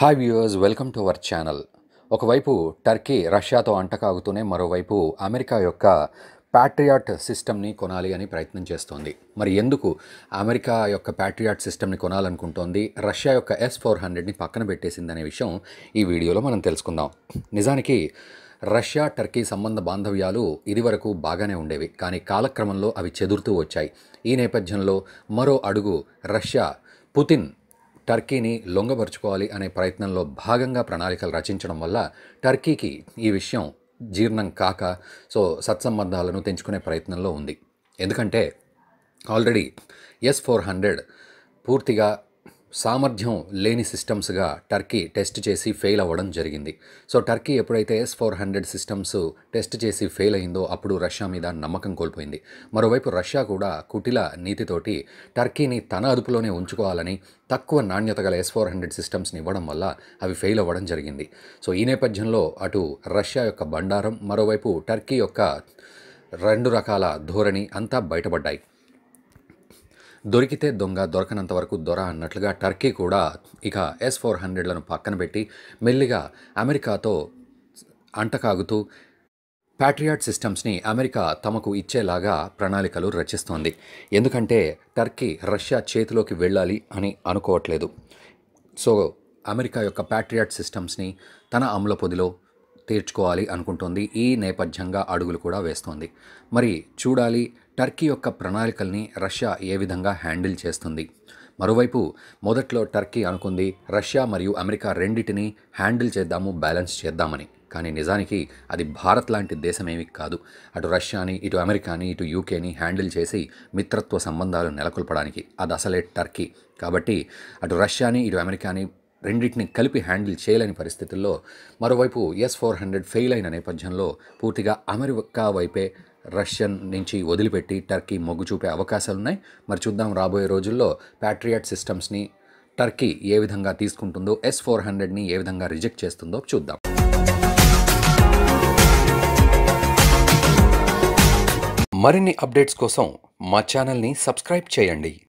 hi viewers welcome to our channel ఒకవైపు Turkey రష్యాతో అంటకాగుతూనే మరోవైపు అమెరికా యొక్క ప్యాట్రియాట్ సిస్టమ్ని కొనాలి అని ప్రయత్నం చేస్తోంది మరి ఎందుకు అమెరికా యొక్క ప్యాట్రియాట్ సిస్టమ్ని కొనాలనుకుంటోంది రష్యా యొక్క ఎస్ ఫోర్ హండ్రెడ్ని పక్కన పెట్టేసిందనే విషయం ఈ వీడియోలో మనం తెలుసుకుందాం నిజానికి రష్యా టర్కీ సంబంధ బాంధవ్యాలు ఇదివరకు బాగానే ఉండేవి కానీ కాలక్రమంలో అవి చెదురుతూ వచ్చాయి ఈ నేపథ్యంలో మరో అడుగు రష్యా పుతిన్ టర్కీని లొంగపరుచుకోవాలి అనే ప్రయత్నంలో భాగంగా ప్రణాళికలు రచించడం వల్ల టర్కీకి ఈ విషయం జీర్ణం కాక సో సత్సంబంధాలను తెంచుకునే ప్రయత్నంలో ఉంది ఎందుకంటే ఆల్రెడీ ఎస్ ఫోర్ హండ్రెడ్ పూర్తిగా సామర్థ్యం లేని సిస్టమ్స్గా టర్కీ టెస్ట్ చేసి ఫెయిల్ అవ్వడం జరిగింది సో టర్కీ ఎప్పుడైతే S four hundred systems test చేసి ఫెయిల్ అయిందో అప్పుడు రష్యా మీద నమ్మకం కోల్పోయింది మరోవైపు రష్యా కూడా కుటిల నీతితోటి టర్కీని తన అదుపులోనే ఉంచుకోవాలని తక్కువ నాణ్యత గల ఎస్ ఫోర్ హండ్రెడ్ సిస్టమ్స్ని ఇవ్వడం వల్ల అవి ఫెయిల్ అవ్వడం జరిగింది సో ఈ నేపథ్యంలో అటు రష్యా యొక్క బండారం మరోవైపు టర్కీ యొక్క రెండు రకాల ధోరణి అంతా బయటపడ్డాయి దొరికితే దొంగ దొరకనంత వరకు దొర అన్నట్లుగా టర్కీ కూడా ఇక ఎస్ ఫోర్ హండ్రెడ్లను పక్కన పెట్టి మెల్లిగా అమెరికాతో అంటకాగుతూ ప్యాట్రియాట్ సిస్టమ్స్ని అమెరికా తమకు ఇచ్చేలాగా ప్రణాళికలు రచిస్తోంది ఎందుకంటే టర్కీ రష్యా చేతిలోకి వెళ్ళాలి అని అనుకోవట్లేదు సో అమెరికా యొక్క ప్యాట్రియాట్ సిస్టమ్స్ని తన అమలపొదిలో తీర్చుకోవాలి అనుకుంటోంది ఈ నేపథ్యంగా అడుగులు కూడా వేస్తోంది మరి చూడాలి టర్కీ యొక్క ప్రణాళికల్ని రష్యా ఏ విధంగా హ్యాండిల్ చేస్తుంది మరోవైపు మొదట్లో టర్కీ అనుకుంది రష్యా మరియు అమెరికా రెండింటిని హ్యాండిల్ చేద్దాము బ్యాలెన్స్ చేద్దామని కానీ నిజానికి అది భారత్ లాంటి దేశమేమి కాదు అటు రష్యాని ఇటు అమెరికాని ఇటు యూకేని హ్యాండిల్ చేసి మిత్రత్వ సంబంధాలు నెలకొల్పడానికి అది అసలే టర్కీ కాబట్టి అటు రష్యాని ఇటు అమెరికాని రెండింటిని కలిపి హ్యాండిల్ చేయలేని పరిస్థితుల్లో మరోవైపు ఎస్ ఫోర్ హండ్రెడ్ ఫెయిల్ అయిన నేపథ్యంలో పూర్తిగా అమెరికా వైపే రష్యన్ నుంచి వదిలిపెట్టి టర్కీ మొగ్గు చూపే అవకాశాలున్నాయి మరి చూద్దాం రాబోయే రోజుల్లో ప్యాట్రియాట్ సిస్టమ్స్ని టర్కీ ఏ విధంగా తీసుకుంటుందో ఎస్ ఫోర్ హండ్రెడ్ని ఏ విధంగా రిజెక్ట్ చేస్తుందో చూద్దాం మరిన్ని అప్డేట్స్ కోసం మా ఛానల్ని సబ్స్క్రైబ్ చేయండి